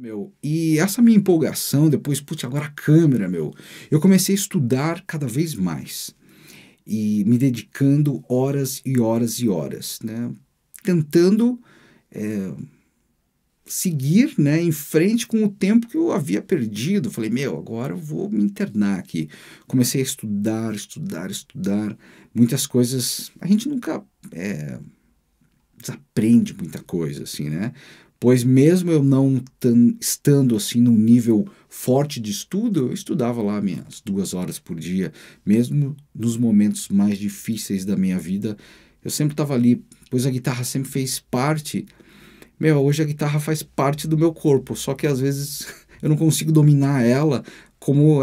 Meu, e essa minha empolgação depois, putz, agora a câmera, meu. Eu comecei a estudar cada vez mais e me dedicando horas e horas e horas, né? Tentando é, seguir, né, em frente com o tempo que eu havia perdido. Falei, meu, agora eu vou me internar aqui. Comecei a estudar, estudar, estudar. Muitas coisas a gente nunca é, desaprende muita coisa, assim, né? pois mesmo eu não estando assim num nível forte de estudo, eu estudava lá minhas duas horas por dia, mesmo nos momentos mais difíceis da minha vida, eu sempre estava ali, pois a guitarra sempre fez parte. Meu, hoje a guitarra faz parte do meu corpo, só que às vezes eu não consigo dominar ela como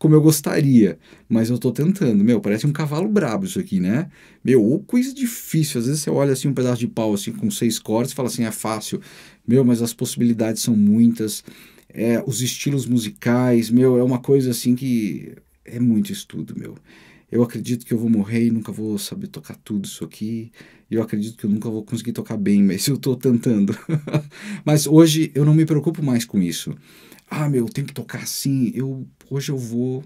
como eu gostaria, mas eu tô tentando. Meu, parece um cavalo brabo isso aqui, né? Meu, ou coisa difícil. Às vezes você olha assim um pedaço de pau assim com seis cortes e fala assim, é fácil. Meu, mas as possibilidades são muitas. É, os estilos musicais, meu, é uma coisa assim que é muito estudo, meu. Eu acredito que eu vou morrer e nunca vou saber tocar tudo isso aqui. Eu acredito que eu nunca vou conseguir tocar bem, mas eu estou tentando. mas hoje eu não me preocupo mais com isso ah, meu, tem que tocar assim. Eu hoje eu vou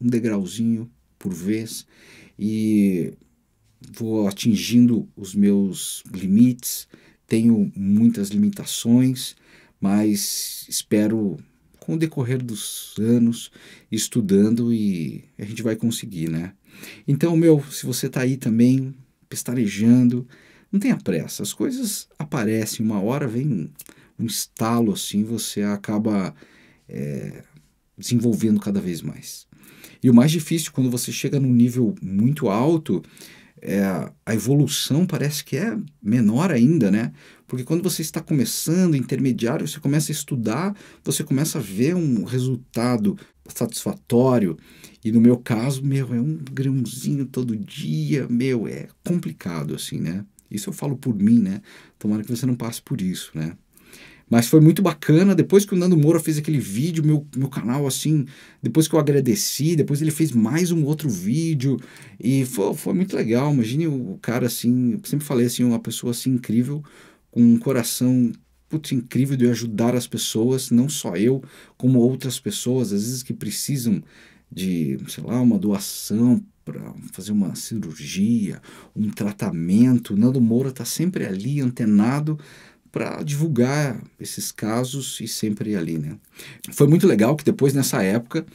um degrauzinho por vez e vou atingindo os meus limites. Tenho muitas limitações, mas espero com o decorrer dos anos estudando e a gente vai conseguir, né? Então, meu, se você está aí também pestarejando, não tenha pressa. As coisas aparecem uma hora, vem um estalo assim, você acaba é, desenvolvendo cada vez mais. E o mais difícil, quando você chega num nível muito alto, é, a evolução parece que é menor ainda, né? Porque quando você está começando, intermediário, você começa a estudar, você começa a ver um resultado satisfatório. E no meu caso, meu, é um grãozinho todo dia, meu, é complicado assim, né? Isso eu falo por mim, né? Tomara que você não passe por isso, né? Mas foi muito bacana. Depois que o Nando Moura fez aquele vídeo, meu, meu canal, assim, depois que eu agradeci, depois ele fez mais um outro vídeo. E foi, foi muito legal. Imagine o cara, assim, sempre falei assim, uma pessoa assim incrível, com um coração putz, incrível de ajudar as pessoas, não só eu, como outras pessoas, às vezes que precisam de, sei lá, uma doação para fazer uma cirurgia, um tratamento. O Nando Moura está sempre ali, antenado, para divulgar esses casos e sempre ali, né? Foi muito legal que depois, nessa época,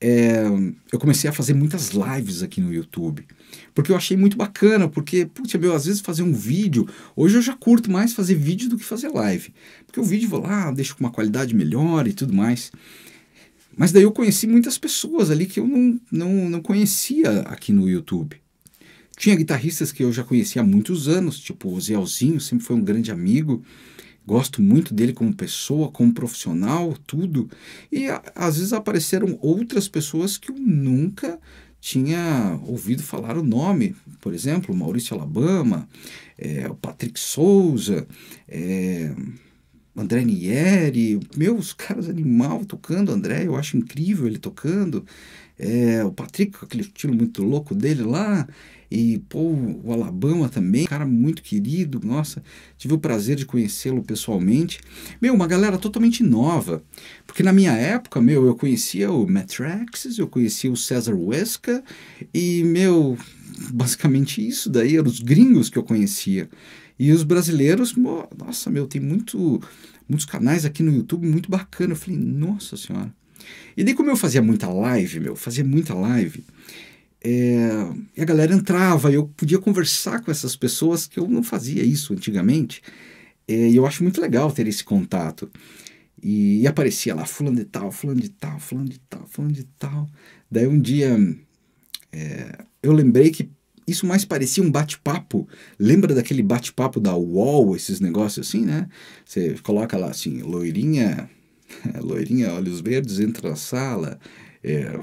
é, eu comecei a fazer muitas lives aqui no YouTube. Porque eu achei muito bacana, porque, putz, meu, às vezes fazer um vídeo. Hoje eu já curto mais fazer vídeo do que fazer live. Porque o vídeo vou lá, deixo com uma qualidade melhor e tudo mais. Mas daí eu conheci muitas pessoas ali que eu não, não, não conhecia aqui no YouTube. Tinha guitarristas que eu já conhecia há muitos anos, tipo o Zelzinho, sempre foi um grande amigo. Gosto muito dele como pessoa, como profissional, tudo. E a, às vezes apareceram outras pessoas que eu nunca tinha ouvido falar o nome. Por exemplo, Maurício Alabama, é, o Patrick Souza, é, André Nieri. Meus caras animal tocando, André, eu acho incrível ele tocando. É, o Patrick com aquele estilo muito louco dele lá, e pô, o Alabama também, cara muito querido, nossa, tive o prazer de conhecê-lo pessoalmente. Meu, uma galera totalmente nova, porque na minha época, meu, eu conhecia o Matrax, eu conhecia o César Huesca, e, meu, basicamente isso daí, eram os gringos que eu conhecia. E os brasileiros, nossa, meu, tem muito, muitos canais aqui no YouTube muito bacana. Eu falei, nossa senhora. E daí, como eu fazia muita live, meu, fazia muita live, é, e a galera entrava, eu podia conversar com essas pessoas que eu não fazia isso antigamente. É, e eu acho muito legal ter esse contato. E, e, aparecia lá, fulano de tal, fulano de tal, fulano de tal, fulano de tal. Daí um dia é, eu lembrei que isso mais parecia um bate-papo. Lembra daquele bate-papo da UOL, esses negócios assim, né? Você coloca lá assim, loirinha loirinha, olhos verdes, entra na sala. É,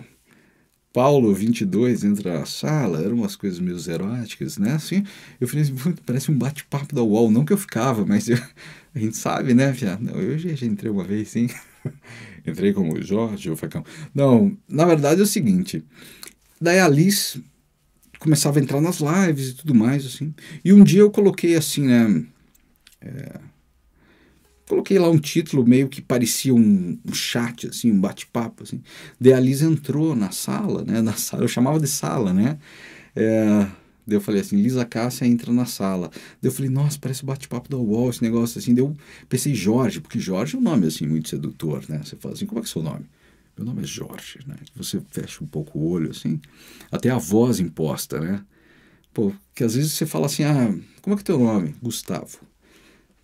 Paulo 22 entra na sala, eram umas coisas meio eróticas, né? Assim, eu falei assim, parece um bate-papo da UOL. Não que eu ficava, mas eu, a gente sabe, né, Não, eu já, já entrei uma vez, sim. entrei como o Jorge, o Facão. Não, na verdade é o seguinte. Daí a Alice começava a entrar nas lives e tudo mais, assim. E um dia eu coloquei assim, né? É, Coloquei lá um título meio que parecia um, um chat, assim, um bate-papo. Assim. Daí a Lisa entrou na sala, né? Na sala, eu chamava de sala, né? É, daí eu falei assim, Lisa Cássia entra na sala. Daí eu falei, nossa, parece o bate-papo da UOL, esse negócio assim. Daí eu pensei Jorge, porque Jorge é um nome assim muito sedutor, né? Você fala assim, como é que é o seu nome? Meu nome é Jorge, né? Você fecha um pouco o olho, assim. Até a voz imposta, né? Pô, que às vezes você fala assim, ah, como é que é teu nome? Gustavo.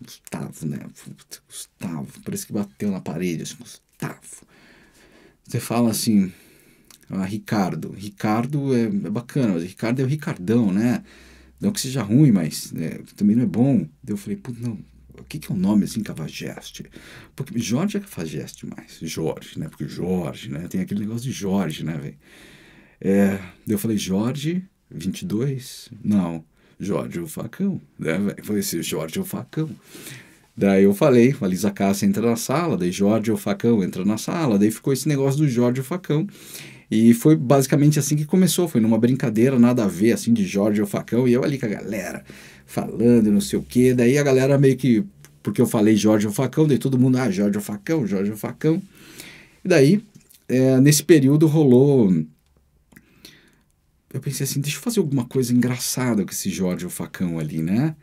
Gustavo, né? Puta, Gustavo, parece que bateu na parede, assim, Gustavo. Você fala assim, ah, Ricardo. Ricardo é, é, bacana, mas Ricardo é o Ricardão, né? Não que seja ruim, mas né, também não é bom. Daí eu falei, putz, não, o que, que é o um nome assim, Cavageste? Porque Jorge é Cavageste mais, Jorge, né? Porque Jorge, né? Tem aquele negócio de Jorge, né, velho? É, eu falei, Jorge, 22? Não. Jorge o Facão, né, Foi esse Jorge o Facão. Daí eu falei, a Lisa Cássia entra na sala, daí Jorge o Facão entra na sala, daí ficou esse negócio do Jorge o Facão. E foi basicamente assim que começou, foi numa brincadeira, nada a ver, assim, de Jorge o Facão, e eu ali com a galera, falando, não sei o quê, daí a galera meio que, porque eu falei Jorge o Facão, daí todo mundo, ah, Jorge o Facão, Jorge o Facão. E daí, é, nesse período rolou eu pensei assim, deixa eu fazer alguma coisa engraçada com esse Jorge o Facão ali, né?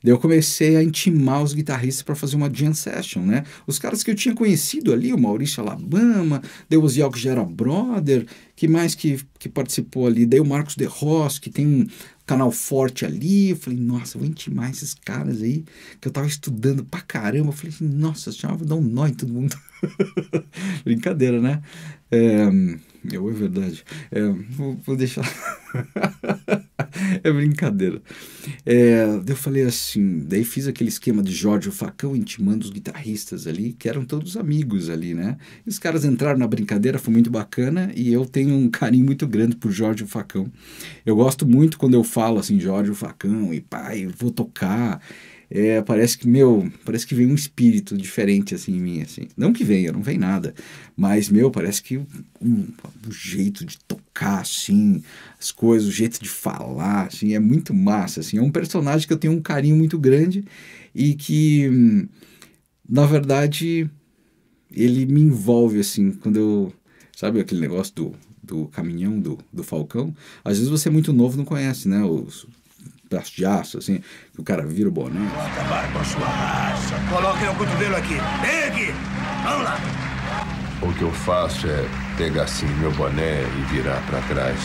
Daí eu comecei a intimar os guitarristas para fazer uma jam session, né? Os caras que eu tinha conhecido ali, o Maurício Alabama, daí o Ziel, que já era brother, que mais que, que participou ali? Daí o Marcos De Ross, que tem canal forte ali. Eu falei, nossa, vou intimar esses caras aí, que eu tava estudando pra caramba. Eu falei, assim, nossa eu vou dar um nó em todo mundo. Brincadeira, né? É, é, é verdade. É, vou, vou deixar. é brincadeira. É, eu falei assim, daí fiz aquele esquema de Jorge o Facão intimando os guitarristas ali, que eram todos amigos ali, né? E os caras entraram na brincadeira, foi muito bacana e eu tenho um carinho muito grande por Jorge o Facão. Eu gosto muito quando eu falo assim, Jorge o Facão e pai, vou tocar. É, parece que, meu, parece que vem um espírito diferente assim em mim, assim. Não que venha, não vem nada, mas, meu, parece que um, um jeito de tocar, assim, as coisas, o jeito de falar, assim, é muito massa, assim. É um personagem que eu tenho um carinho muito grande e que, na verdade, ele me envolve, assim, quando eu... Sabe aquele negócio do do caminhão do, do Falcão, às vezes você é muito novo não conhece, né? Os, pedaço de aço, assim, que o cara vira o boné. acabar com a sua raça. Coloquem o cotovelo aqui. Vem aqui. Vamos lá. O que eu faço é pegar assim meu boné e virar para trás.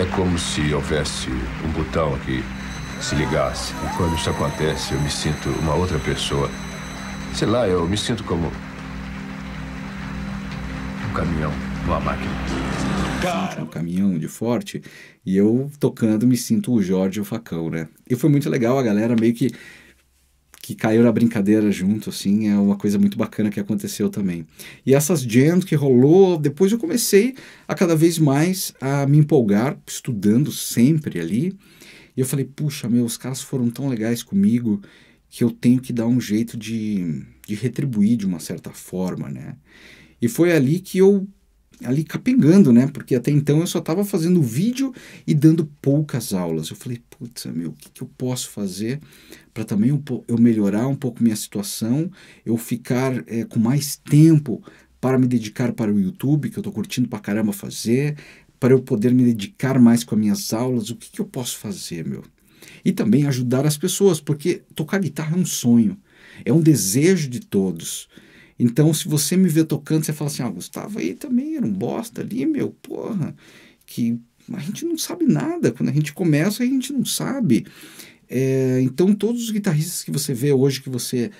É como se houvesse um botão que se ligasse. E quando isso acontece, eu me sinto uma outra pessoa. Sei lá, eu me sinto como um caminhão, uma máquina. Cara. um assim, caminhão de forte. E eu tocando me sinto o Jorge o Facão, né? E foi muito legal, a galera meio que que caiu na brincadeira junto, assim, é uma coisa muito bacana que aconteceu também. E essas jams que rolou, depois eu comecei a cada vez mais a me empolgar, estudando sempre ali. E eu falei, puxa, meu, os caras foram tão legais comigo que eu tenho que dar um jeito de, de retribuir de uma certa forma, né? E foi ali que eu ali capengando, né? Porque até então eu só estava fazendo vídeo e dando poucas aulas. Eu falei, putz, meu, o que, que eu posso fazer para também um eu melhorar um pouco minha situação, eu ficar é, com mais tempo para me dedicar para o YouTube, que eu estou curtindo pra caramba fazer, para eu poder me dedicar mais com as minhas aulas, o que, que eu posso fazer, meu? E também ajudar as pessoas, porque tocar guitarra é um sonho, é um desejo de todos. Então, se você me vê tocando, você fala assim, ah, Gustavo aí também era um bosta ali, meu, porra, que a gente não sabe nada. Quando a gente começa, a gente não sabe. É, então, todos os guitarristas que você vê hoje, que você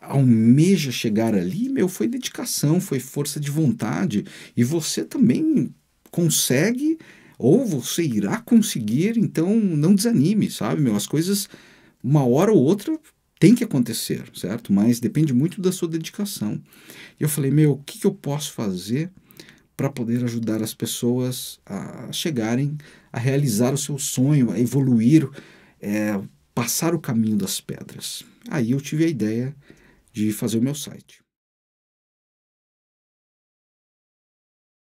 almeja chegar ali, meu, foi dedicação, foi força de vontade. E você também consegue, ou você irá conseguir, então não desanime, sabe, meu? As coisas, uma hora ou outra, tem que acontecer, certo? Mas depende muito da sua dedicação. E eu falei, meu, o que, que eu posso fazer para poder ajudar as pessoas a chegarem a realizar o seu sonho, a evoluir, é, passar o caminho das pedras? Aí eu tive a ideia de fazer o meu site.